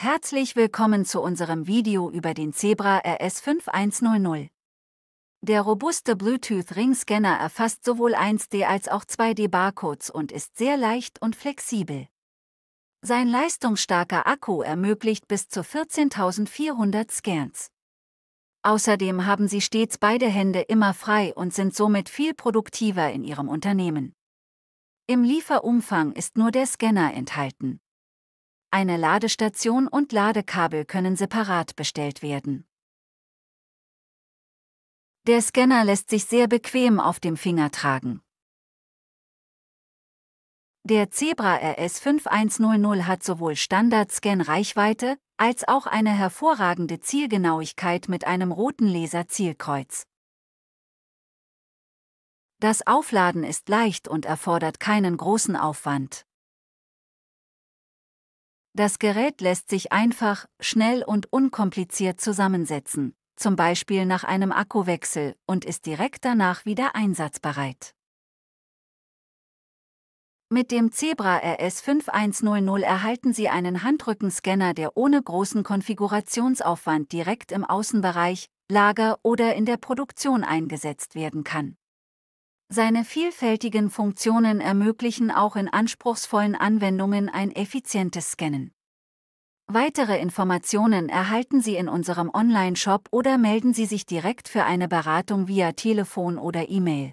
Herzlich willkommen zu unserem Video über den Zebra RS5100. Der robuste Bluetooth-Ringscanner erfasst sowohl 1D als auch 2D-Barcodes und ist sehr leicht und flexibel. Sein leistungsstarker Akku ermöglicht bis zu 14.400 Scans. Außerdem haben Sie stets beide Hände immer frei und sind somit viel produktiver in Ihrem Unternehmen. Im Lieferumfang ist nur der Scanner enthalten. Eine Ladestation und Ladekabel können separat bestellt werden. Der Scanner lässt sich sehr bequem auf dem Finger tragen. Der Zebra RS5100 hat sowohl Standard-Scan-Reichweite als auch eine hervorragende Zielgenauigkeit mit einem roten Laser-Zielkreuz. Das Aufladen ist leicht und erfordert keinen großen Aufwand. Das Gerät lässt sich einfach, schnell und unkompliziert zusammensetzen, zum Beispiel nach einem Akkuwechsel, und ist direkt danach wieder einsatzbereit. Mit dem Zebra RS5100 erhalten Sie einen Handrückenscanner, der ohne großen Konfigurationsaufwand direkt im Außenbereich, Lager oder in der Produktion eingesetzt werden kann. Seine vielfältigen Funktionen ermöglichen auch in anspruchsvollen Anwendungen ein effizientes Scannen. Weitere Informationen erhalten Sie in unserem Online-Shop oder melden Sie sich direkt für eine Beratung via Telefon oder E-Mail.